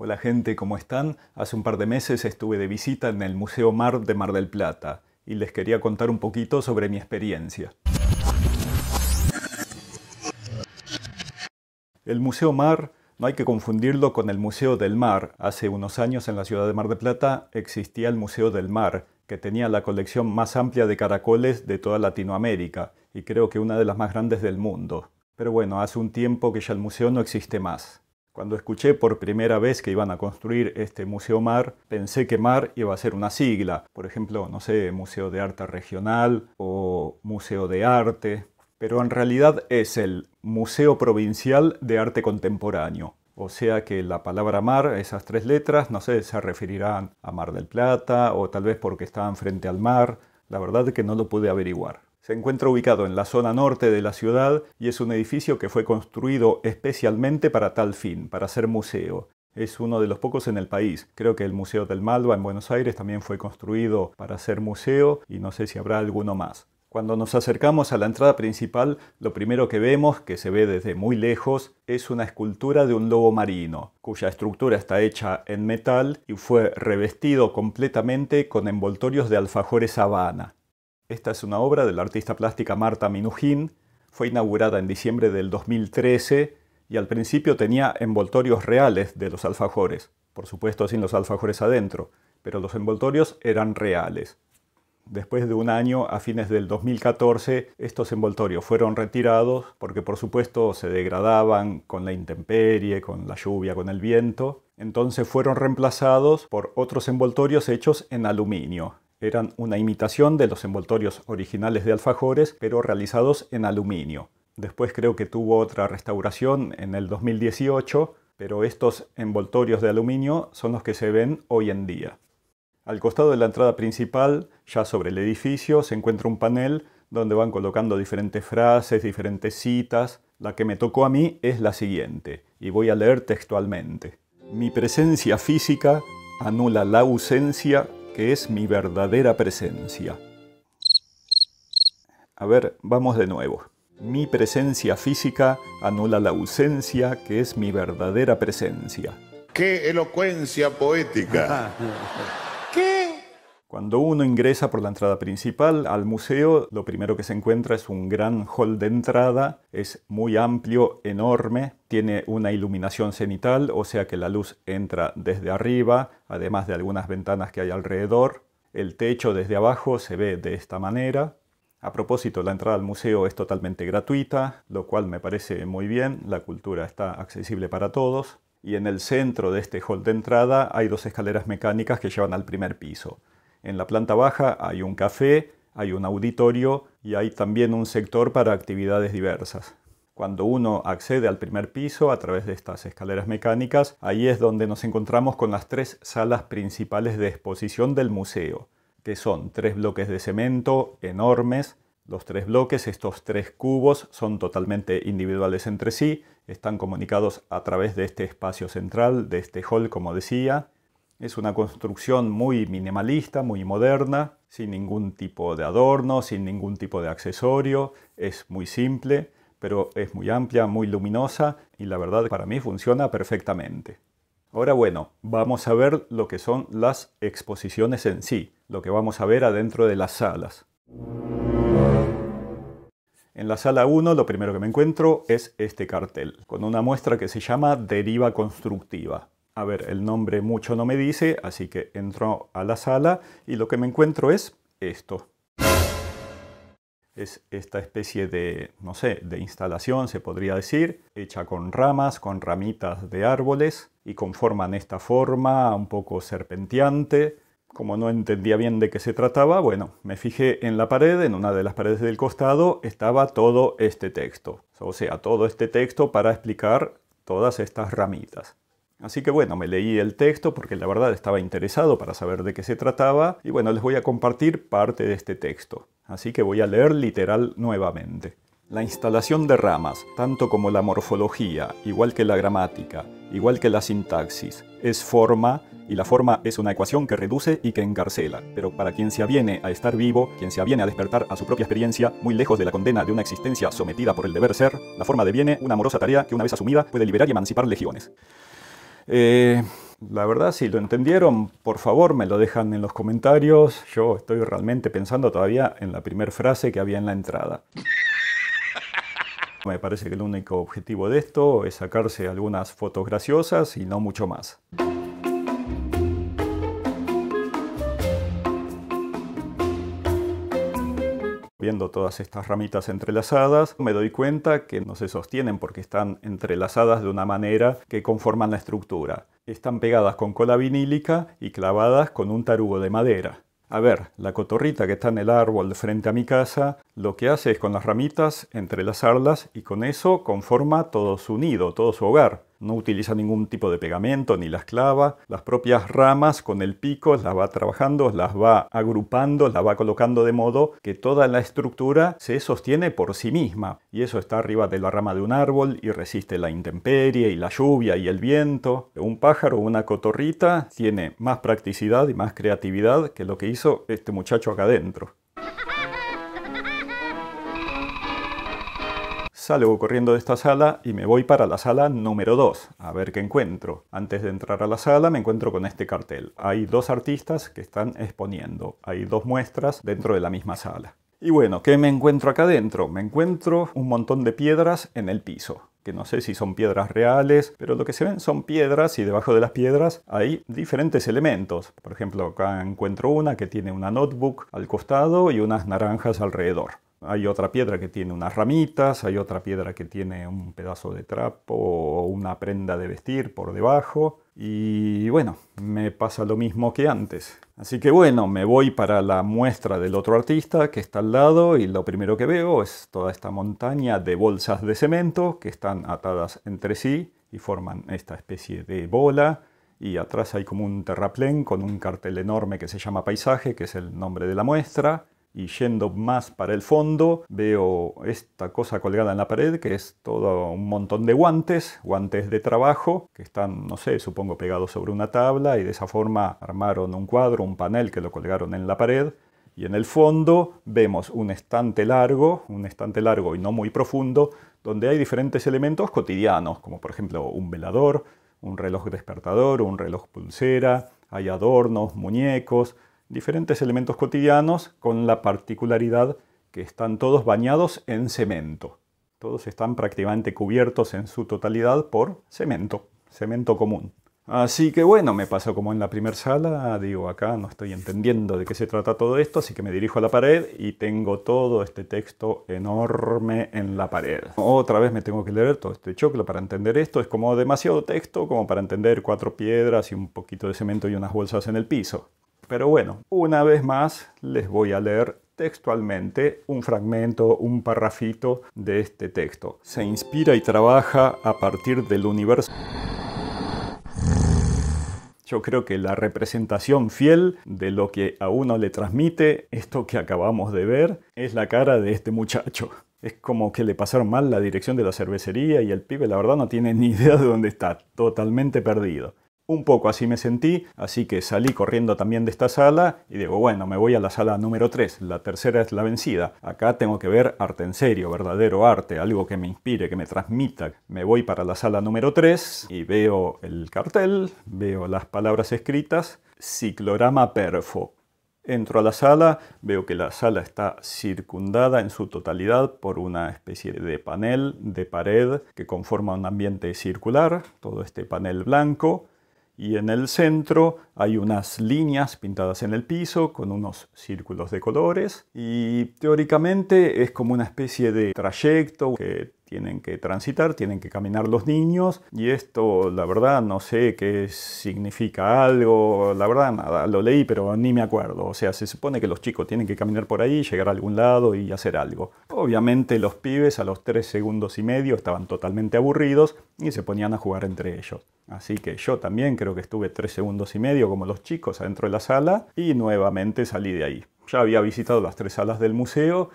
Hola gente, ¿cómo están? Hace un par de meses estuve de visita en el Museo Mar de Mar del Plata y les quería contar un poquito sobre mi experiencia. El Museo Mar no hay que confundirlo con el Museo del Mar. Hace unos años en la ciudad de Mar del Plata existía el Museo del Mar, que tenía la colección más amplia de caracoles de toda Latinoamérica y creo que una de las más grandes del mundo. Pero bueno, hace un tiempo que ya el museo no existe más. Cuando escuché por primera vez que iban a construir este Museo Mar, pensé que Mar iba a ser una sigla, por ejemplo, no sé, Museo de Arte Regional o Museo de Arte, pero en realidad es el Museo Provincial de Arte Contemporáneo. O sea que la palabra mar, esas tres letras, no sé, se referirán a Mar del Plata o tal vez porque estaban frente al mar. La verdad es que no lo pude averiguar. Se encuentra ubicado en la zona norte de la ciudad y es un edificio que fue construido especialmente para tal fin, para ser museo. Es uno de los pocos en el país. Creo que el Museo del Malva en Buenos Aires también fue construido para ser museo y no sé si habrá alguno más. Cuando nos acercamos a la entrada principal, lo primero que vemos, que se ve desde muy lejos, es una escultura de un lobo marino, cuya estructura está hecha en metal y fue revestido completamente con envoltorios de alfajores habana. Esta es una obra de la artista plástica Marta Minujín. Fue inaugurada en diciembre del 2013 y al principio tenía envoltorios reales de los alfajores, por supuesto sin los alfajores adentro, pero los envoltorios eran reales. Después de un año, a fines del 2014, estos envoltorios fueron retirados porque por supuesto se degradaban con la intemperie, con la lluvia, con el viento. Entonces fueron reemplazados por otros envoltorios hechos en aluminio. Eran una imitación de los envoltorios originales de alfajores, pero realizados en aluminio. Después creo que tuvo otra restauración en el 2018, pero estos envoltorios de aluminio son los que se ven hoy en día. Al costado de la entrada principal, ya sobre el edificio, se encuentra un panel donde van colocando diferentes frases, diferentes citas. La que me tocó a mí es la siguiente, y voy a leer textualmente. Mi presencia física anula la ausencia que es mi verdadera presencia. A ver, vamos de nuevo. Mi presencia física anula la ausencia que es mi verdadera presencia. ¡Qué elocuencia poética! Cuando uno ingresa por la entrada principal al museo, lo primero que se encuentra es un gran hall de entrada, es muy amplio, enorme, tiene una iluminación cenital, o sea que la luz entra desde arriba, además de algunas ventanas que hay alrededor. El techo desde abajo se ve de esta manera. A propósito, la entrada al museo es totalmente gratuita, lo cual me parece muy bien, la cultura está accesible para todos. Y en el centro de este hall de entrada hay dos escaleras mecánicas que llevan al primer piso. En la planta baja hay un café, hay un auditorio y hay también un sector para actividades diversas. Cuando uno accede al primer piso a través de estas escaleras mecánicas, ahí es donde nos encontramos con las tres salas principales de exposición del museo, que son tres bloques de cemento enormes. Los tres bloques, estos tres cubos, son totalmente individuales entre sí, están comunicados a través de este espacio central, de este hall, como decía, es una construcción muy minimalista, muy moderna, sin ningún tipo de adorno, sin ningún tipo de accesorio. Es muy simple, pero es muy amplia, muy luminosa y la verdad para mí funciona perfectamente. Ahora bueno, vamos a ver lo que son las exposiciones en sí, lo que vamos a ver adentro de las salas. En la sala 1 lo primero que me encuentro es este cartel, con una muestra que se llama Deriva Constructiva a ver, el nombre mucho no me dice, así que entro a la sala y lo que me encuentro es esto. Es esta especie de, no sé, de instalación, se podría decir, hecha con ramas, con ramitas de árboles y conforman esta forma un poco serpenteante. Como no entendía bien de qué se trataba, bueno, me fijé en la pared, en una de las paredes del costado estaba todo este texto. O sea, todo este texto para explicar todas estas ramitas. Así que bueno, me leí el texto porque la verdad estaba interesado para saber de qué se trataba y bueno, les voy a compartir parte de este texto. Así que voy a leer literal nuevamente. La instalación de ramas, tanto como la morfología, igual que la gramática, igual que la sintaxis, es forma y la forma es una ecuación que reduce y que encarcela. Pero para quien se aviene a estar vivo, quien se aviene a despertar a su propia experiencia, muy lejos de la condena de una existencia sometida por el deber ser, la forma deviene una amorosa tarea que una vez asumida puede liberar y emancipar legiones. Eh, la verdad, si lo entendieron, por favor me lo dejan en los comentarios. Yo estoy realmente pensando todavía en la primera frase que había en la entrada. Me parece que el único objetivo de esto es sacarse algunas fotos graciosas y no mucho más. todas estas ramitas entrelazadas, me doy cuenta que no se sostienen porque están entrelazadas de una manera que conforman la estructura. Están pegadas con cola vinílica y clavadas con un tarugo de madera. A ver, la cotorrita que está en el árbol frente a mi casa, lo que hace es con las ramitas entrelazarlas y con eso conforma todo su nido, todo su hogar. No utiliza ningún tipo de pegamento ni las clava. Las propias ramas con el pico las va trabajando, las va agrupando, las va colocando de modo que toda la estructura se sostiene por sí misma. Y eso está arriba de la rama de un árbol y resiste la intemperie y la lluvia y el viento. Un pájaro, una cotorrita, tiene más practicidad y más creatividad que lo que hizo este muchacho acá adentro. Salgo corriendo de esta sala y me voy para la sala número 2, a ver qué encuentro. Antes de entrar a la sala me encuentro con este cartel. Hay dos artistas que están exponiendo, hay dos muestras dentro de la misma sala. Y bueno, ¿qué me encuentro acá dentro Me encuentro un montón de piedras en el piso, que no sé si son piedras reales, pero lo que se ven son piedras y debajo de las piedras hay diferentes elementos. Por ejemplo, acá encuentro una que tiene una notebook al costado y unas naranjas alrededor. Hay otra piedra que tiene unas ramitas, hay otra piedra que tiene un pedazo de trapo o una prenda de vestir por debajo. Y bueno, me pasa lo mismo que antes. Así que bueno, me voy para la muestra del otro artista que está al lado y lo primero que veo es toda esta montaña de bolsas de cemento que están atadas entre sí y forman esta especie de bola y atrás hay como un terraplén con un cartel enorme que se llama Paisaje, que es el nombre de la muestra y yendo más para el fondo veo esta cosa colgada en la pared que es todo un montón de guantes, guantes de trabajo que están, no sé, supongo pegados sobre una tabla y de esa forma armaron un cuadro, un panel que lo colgaron en la pared. Y en el fondo vemos un estante largo, un estante largo y no muy profundo, donde hay diferentes elementos cotidianos, como por ejemplo un velador, un reloj despertador, un reloj pulsera, hay adornos, muñecos, diferentes elementos cotidianos con la particularidad que están todos bañados en cemento. Todos están prácticamente cubiertos en su totalidad por cemento, cemento común. Así que bueno, me pasó como en la primera sala, digo, acá no estoy entendiendo de qué se trata todo esto, así que me dirijo a la pared y tengo todo este texto enorme en la pared. Otra vez me tengo que leer todo este choclo para entender esto, es como demasiado texto como para entender cuatro piedras y un poquito de cemento y unas bolsas en el piso. Pero bueno, una vez más les voy a leer textualmente un fragmento, un parrafito de este texto. Se inspira y trabaja a partir del universo. Yo creo que la representación fiel de lo que a uno le transmite esto que acabamos de ver es la cara de este muchacho. Es como que le pasaron mal la dirección de la cervecería y el pibe la verdad no tiene ni idea de dónde está, totalmente perdido. Un poco así me sentí, así que salí corriendo también de esta sala y digo, bueno, me voy a la sala número 3, la tercera es la vencida. Acá tengo que ver arte en serio, verdadero arte, algo que me inspire, que me transmita. Me voy para la sala número 3 y veo el cartel, veo las palabras escritas, ciclorama perfo. Entro a la sala, veo que la sala está circundada en su totalidad por una especie de panel, de pared, que conforma un ambiente circular, todo este panel blanco y en el centro hay unas líneas pintadas en el piso con unos círculos de colores y teóricamente es como una especie de trayecto que tienen que transitar, tienen que caminar los niños y esto la verdad no sé qué significa algo, la verdad nada, lo leí pero ni me acuerdo, o sea, se supone que los chicos tienen que caminar por ahí, llegar a algún lado y hacer algo. Obviamente los pibes a los tres segundos y medio estaban totalmente aburridos y se ponían a jugar entre ellos. Así que yo también creo que estuve tres segundos y medio como los chicos adentro de la sala y nuevamente salí de ahí. Ya había visitado las tres salas del museo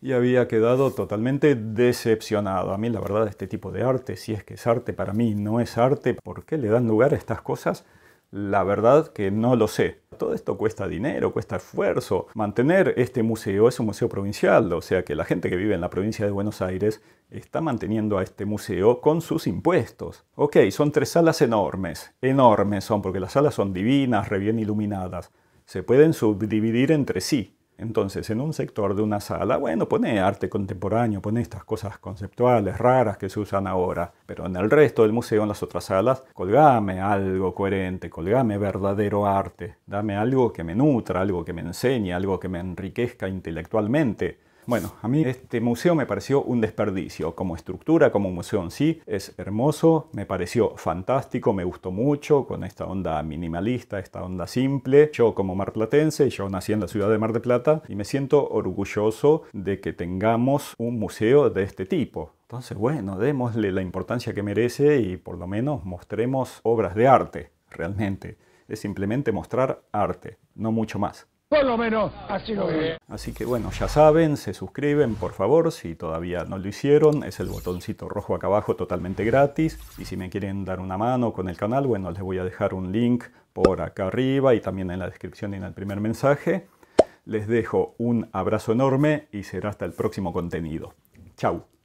y había quedado totalmente decepcionado. A mí la verdad este tipo de arte, si es que es arte, para mí no es arte, ¿por qué le dan lugar a estas cosas? La verdad que no lo sé. Todo esto cuesta dinero, cuesta esfuerzo. Mantener este museo es un museo provincial, o sea que la gente que vive en la provincia de Buenos Aires está manteniendo a este museo con sus impuestos. Ok, son tres salas enormes, enormes son, porque las salas son divinas, re bien iluminadas. Se pueden subdividir entre sí, entonces, en un sector de una sala, bueno, pone arte contemporáneo, pone estas cosas conceptuales raras que se usan ahora, pero en el resto del museo, en las otras salas, colgame algo coherente, colgame verdadero arte, dame algo que me nutra, algo que me enseñe, algo que me enriquezca intelectualmente. Bueno, a mí este museo me pareció un desperdicio. Como estructura, como museo en sí, es hermoso, me pareció fantástico, me gustó mucho, con esta onda minimalista, esta onda simple. Yo como marplatense, yo nací en la ciudad de Mar de Plata y me siento orgulloso de que tengamos un museo de este tipo. Entonces, bueno, démosle la importancia que merece y por lo menos mostremos obras de arte, realmente. Es simplemente mostrar arte, no mucho más. Por lo menos así lo veo. Así que bueno, ya saben, se suscriben por favor si todavía no lo hicieron. Es el botoncito rojo acá abajo totalmente gratis. Y si me quieren dar una mano con el canal, bueno, les voy a dejar un link por acá arriba y también en la descripción y en el primer mensaje. Les dejo un abrazo enorme y será hasta el próximo contenido. Chau.